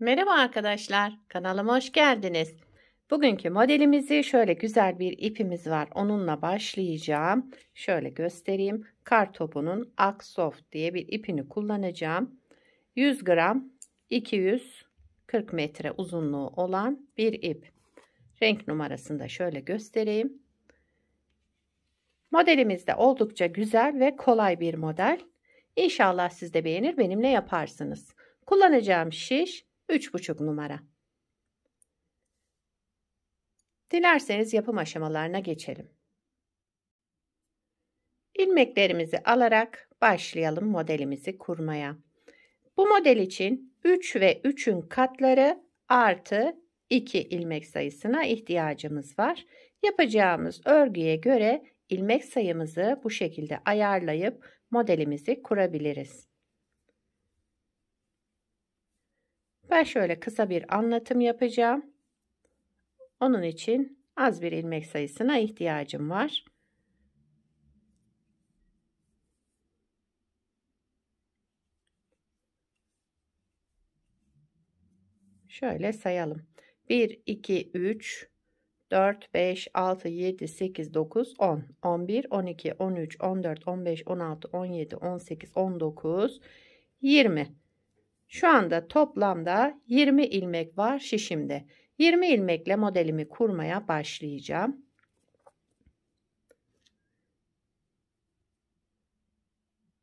Merhaba arkadaşlar, kanalıma hoş geldiniz. Bugünkü modelimizi şöyle güzel bir ipimiz var. Onunla başlayacağım. Şöyle göstereyim. Kar topunun Aksoft diye bir ipini kullanacağım. 100 gram 240 metre uzunluğu olan bir ip. Renk numarasını da şöyle göstereyim. Modelimiz de oldukça güzel ve kolay bir model. İnşallah siz de beğenir benimle yaparsınız. Kullanacağım şiş 3,5 numara. Dilerseniz yapım aşamalarına geçelim. İlmeklerimizi alarak başlayalım modelimizi kurmaya. Bu model için 3 ve 3'ün katları artı 2 ilmek sayısına ihtiyacımız var. Yapacağımız örgüye göre ilmek sayımızı bu şekilde ayarlayıp modelimizi kurabiliriz. Ben şöyle kısa bir anlatım yapacağım. Onun için az bir ilmek sayısına ihtiyacım var. Şöyle sayalım. 1, 2, 3, 4, 5, 6, 7, 8, 9, 10, 11, 12, 13, 14, 15, 16, 17, 18, 19, 20. Şu anda toplamda 20 ilmek var şişimde. 20 ilmekle modelimi kurmaya başlayacağım.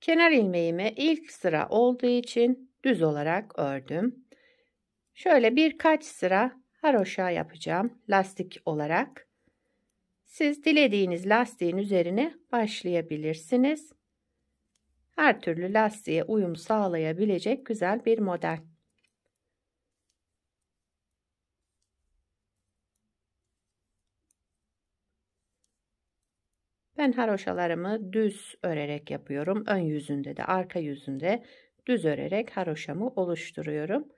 Kenar ilmeğimi ilk sıra olduğu için düz olarak ördüm. Şöyle birkaç sıra haroşa yapacağım lastik olarak. Siz dilediğiniz lastiğin üzerine başlayabilirsiniz her türlü lastiğe uyum sağlayabilecek güzel bir model. Ben haroşalarımı düz örerek yapıyorum. Ön yüzünde de arka yüzünde düz örerek haroşamı oluşturuyorum.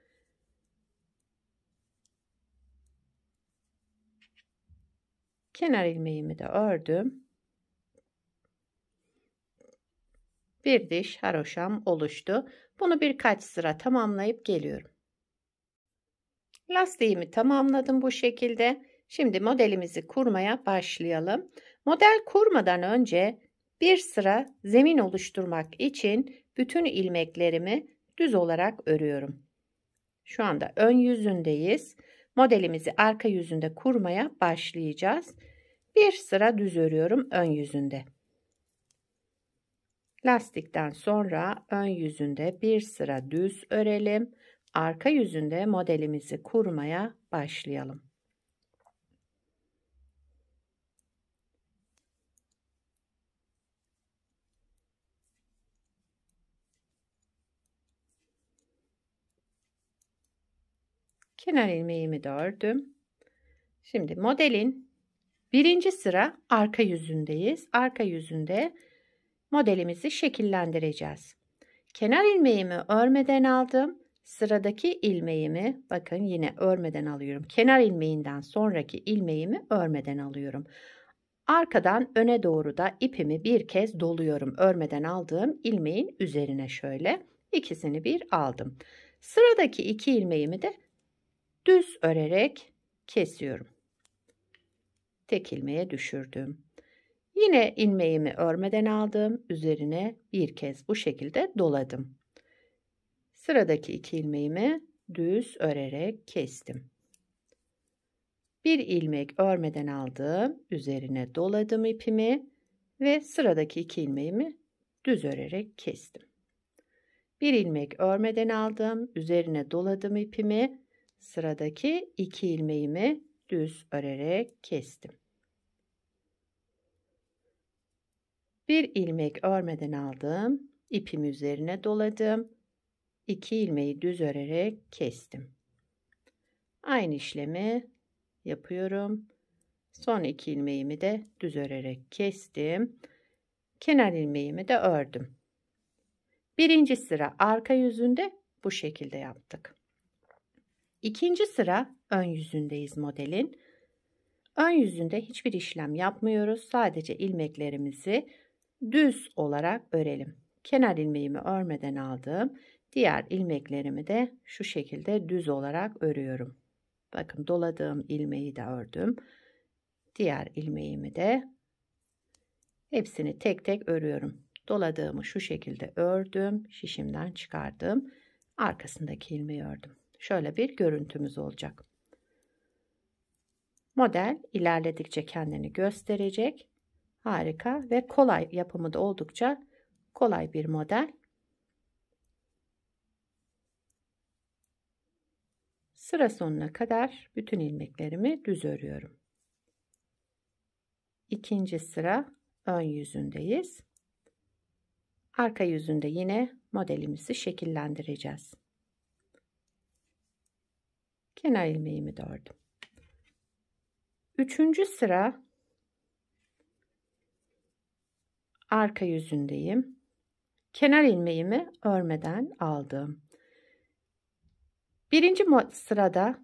Kenar ilmeğimi de ördüm. bir diş haroşam oluştu. Bunu birkaç sıra tamamlayıp geliyorum. Lastiğimi tamamladım bu şekilde. Şimdi modelimizi kurmaya başlayalım. Model kurmadan önce bir sıra zemin oluşturmak için bütün ilmeklerimi düz olarak örüyorum. Şu anda ön yüzündeyiz. Modelimizi arka yüzünde kurmaya başlayacağız. Bir sıra düz örüyorum ön yüzünde. Lastikten sonra ön yüzünde bir sıra düz örelim. Arka yüzünde modelimizi kurmaya başlayalım. Kenar ilmeğimi de ördüm. Şimdi modelin birinci sıra arka yüzündeyiz. Arka yüzünde modelimizi şekillendireceğiz. Kenar ilmeğimi örmeden aldım. Sıradaki ilmeğimi bakın yine örmeden alıyorum. Kenar ilmeğinden sonraki ilmeğimi örmeden alıyorum. Arkadan öne doğru da ipimi bir kez doluyorum. Örmeden aldığım ilmeğin üzerine şöyle ikisini bir aldım. Sıradaki iki ilmeğimi de düz örerek kesiyorum. Tek ilmeğe düşürdüm. Yine ilmeğimi örmeden aldım. Üzerine bir kez bu şekilde doladım. Sıradaki iki ilmeğimi düz örerek kestim. Bir ilmek örmeden aldım. Üzerine doladım ipimi ve sıradaki iki ilmeğimi düz örerek kestim. Bir ilmek örmeden aldım. Üzerine doladım ipimi. Sıradaki iki ilmeğimi düz örerek kestim. Bir ilmek örmeden aldım. ipim üzerine doladım. 2 ilmeği düz örerek kestim. Aynı işlemi yapıyorum. Son iki ilmeğimi de düz örerek kestim. Kenar ilmeğimi de ördüm. Birinci sıra arka yüzünde bu şekilde yaptık. İkinci sıra ön yüzündeyiz modelin. Ön yüzünde hiçbir işlem yapmıyoruz. Sadece ilmeklerimizi düz olarak örelim. Kenar ilmeğimi örmeden aldım. Diğer ilmeklerimi de şu şekilde düz olarak örüyorum. Bakın doladığım ilmeği de ördüm. Diğer ilmeğimi de hepsini tek tek örüyorum. Doladığımı şu şekilde ördüm. Şişimden çıkardım. Arkasındaki ilmeği ördüm. Şöyle bir görüntümüz olacak. Model ilerledikçe kendini gösterecek. Harika ve kolay yapımı da oldukça kolay bir model. Sıra sonuna kadar bütün ilmeklerimi düz örüyorum. İkinci sıra ön yüzündeyiz. Arka yüzünde yine modelimizi şekillendireceğiz. Kenar ilmeğimi de ördüm. Üçüncü sıra arka yüzündeyim. Kenar ilmeğimi örmeden aldım. Birinci sırada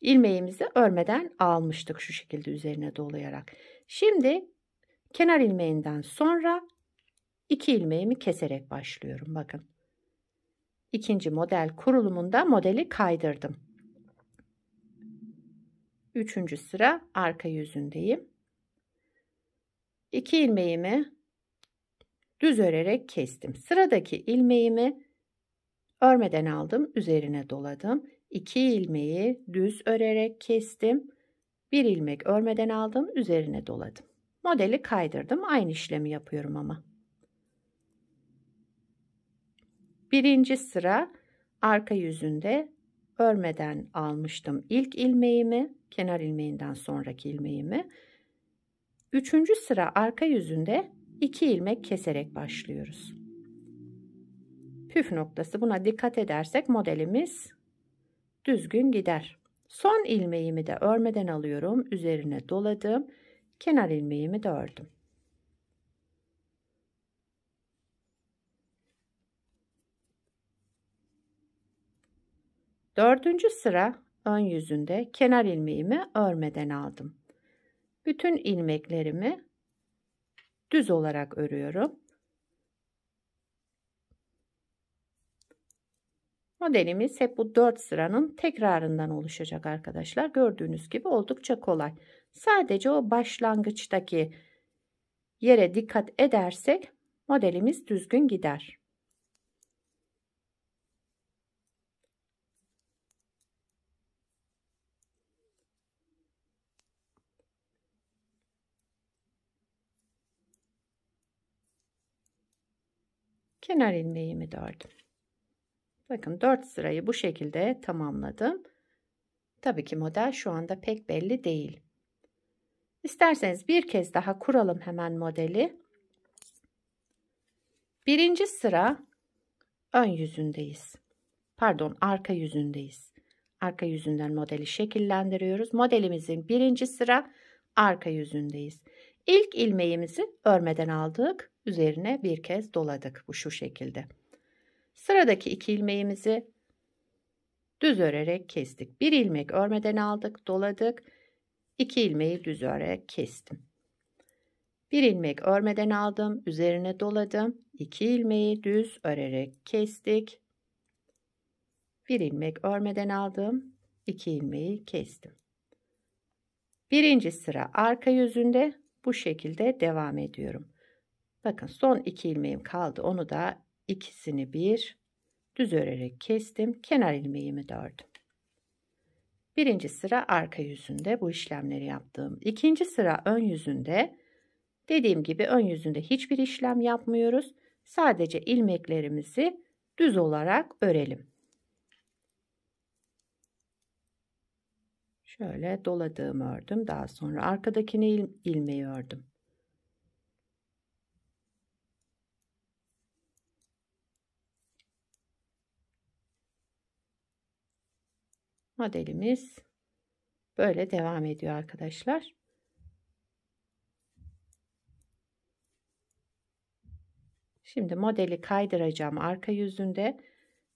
ilmeğimizi örmeden almıştık şu şekilde üzerine dolayarak. Şimdi kenar ilmeğinden sonra iki ilmeğimi keserek başlıyorum. Bakın. İkinci model kurulumunda modeli kaydırdım. Üçüncü sıra arka yüzündeyim. İki ilmeğimi düz örerek kestim. Sıradaki ilmeğimi örmeden aldım, üzerine doladım. 2 ilmeği düz örerek kestim. Bir ilmek örmeden aldım, üzerine doladım. Modeli kaydırdım. Aynı işlemi yapıyorum ama. Birinci sıra arka yüzünde örmeden almıştım ilk ilmeğimi, kenar ilmeğinden sonraki ilmeğimi. Üçüncü sıra arka yüzünde 2 ilmek keserek başlıyoruz. Püf noktası buna dikkat edersek modelimiz düzgün gider. Son ilmeğimi de örmeden alıyorum. Üzerine doladım. Kenar ilmeğimi de ördüm. Dördüncü sıra ön yüzünde kenar ilmeğimi örmeden aldım. Bütün ilmeklerimi düz olarak örüyorum. Modelimiz hep bu 4 sıranın tekrarından oluşacak arkadaşlar. Gördüğünüz gibi oldukça kolay. Sadece o başlangıçtaki yere dikkat edersek modelimiz düzgün gider. kenar ilmeğimi dördüm. Bakın 4 sırayı bu şekilde tamamladım. Tabii ki model şu anda pek belli değil. İsterseniz bir kez daha kuralım hemen modeli. Birinci sıra ön yüzündeyiz. Pardon arka yüzündeyiz. Arka yüzünden modeli şekillendiriyoruz. Modelimizin birinci sıra arka yüzündeyiz. İlk ilmeğimizi örmeden aldık. Üzerine bir kez doladık. Bu şu şekilde. Sıradaki iki ilmeğimizi düz örerek kestik. Bir ilmek örmeden aldık, doladık. İki ilmeği düz örerek kestim. Bir ilmek örmeden aldım, üzerine doladım. İki ilmeği düz örerek kestik. Bir ilmek örmeden aldım, iki ilmeği kestim. Birinci sıra arka yüzünde bu şekilde devam ediyorum. Bakın son iki ilmeğim kaldı. Onu da ikisini bir düz örerek kestim. Kenar ilmeğimi de ördüm. Birinci sıra arka yüzünde bu işlemleri yaptım. İkinci sıra ön yüzünde dediğim gibi ön yüzünde hiçbir işlem yapmıyoruz. Sadece ilmeklerimizi düz olarak örelim. Şöyle doladığımı ördüm. Daha sonra arkadakini il ilmeği ördüm. Modelimiz böyle devam ediyor arkadaşlar. Şimdi modeli kaydıracağım arka yüzünde.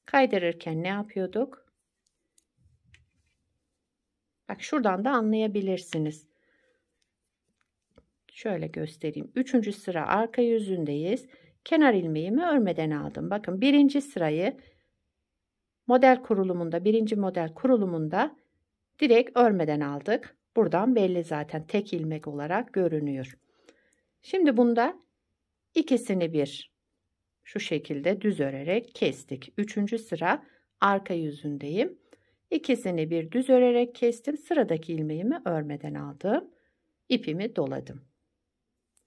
Kaydırırken ne yapıyorduk? Bak şuradan da anlayabilirsiniz. Şöyle göstereyim. Üçüncü sıra arka yüzündeyiz. Kenar ilmeğimi örmeden aldım. Bakın birinci sırayı model kurulumunda, birinci model kurulumunda direkt örmeden aldık. Buradan belli zaten tek ilmek olarak görünüyor. Şimdi bunda ikisini bir şu şekilde düz örerek kestik. Üçüncü sıra arka yüzündeyim. İkisini bir düz örerek kestim. Sıradaki ilmeğimi örmeden aldım. İpimi doladım.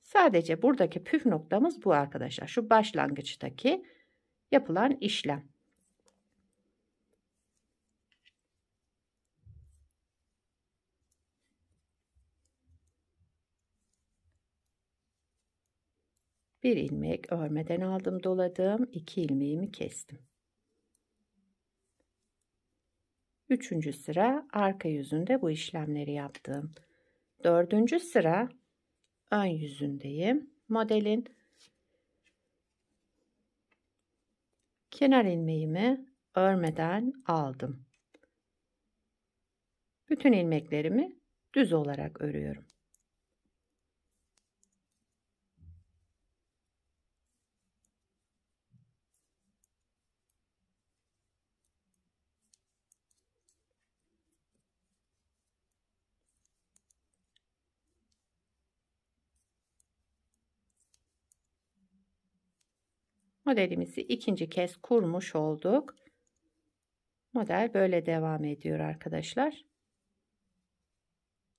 Sadece buradaki püf noktamız bu arkadaşlar. Şu başlangıçtaki yapılan işlem. Bir ilmek örmeden aldım doladım. iki ilmeğimi kestim. Üçüncü sıra arka yüzünde bu işlemleri yaptım. Dördüncü sıra ön yüzündeyim. Modelin kenar ilmeğimi örmeden aldım. Bütün ilmeklerimi düz olarak örüyorum. Modelimizi ikinci kez kurmuş olduk. Model böyle devam ediyor arkadaşlar.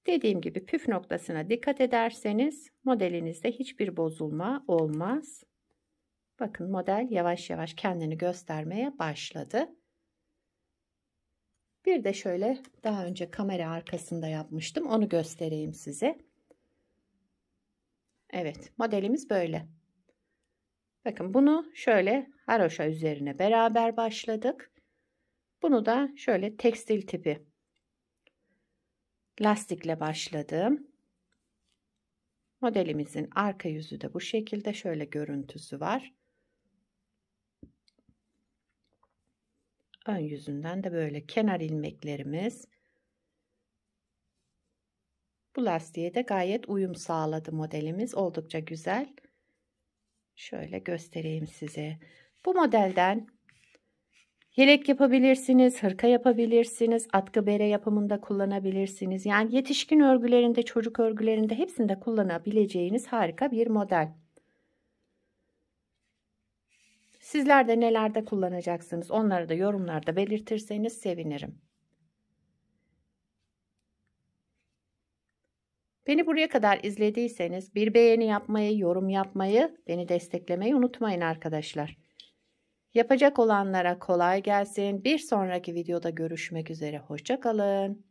Dediğim gibi püf noktasına dikkat ederseniz modelinizde hiçbir bozulma olmaz. Bakın model yavaş yavaş kendini göstermeye başladı. Bir de şöyle daha önce kamera arkasında yapmıştım. Onu göstereyim size. Evet modelimiz böyle. Bakın bunu şöyle haroşa üzerine beraber başladık. Bunu da şöyle tekstil tipi lastikle başladım. Modelimizin arka yüzü de bu şekilde şöyle görüntüsü var. Ön yüzünden de böyle kenar ilmeklerimiz. Bu lastiğe de gayet uyum sağladı modelimiz. Oldukça güzel. Şöyle göstereyim size. Bu modelden yelek yapabilirsiniz, hırka yapabilirsiniz, atkı bere yapımında kullanabilirsiniz. Yani yetişkin örgülerinde, çocuk örgülerinde hepsinde kullanabileceğiniz harika bir model. Sizler de nelerde kullanacaksınız onları da yorumlarda belirtirseniz sevinirim. Beni buraya kadar izlediyseniz bir beğeni yapmayı, yorum yapmayı, beni desteklemeyi unutmayın arkadaşlar. Yapacak olanlara kolay gelsin. Bir sonraki videoda görüşmek üzere. Hoşçakalın.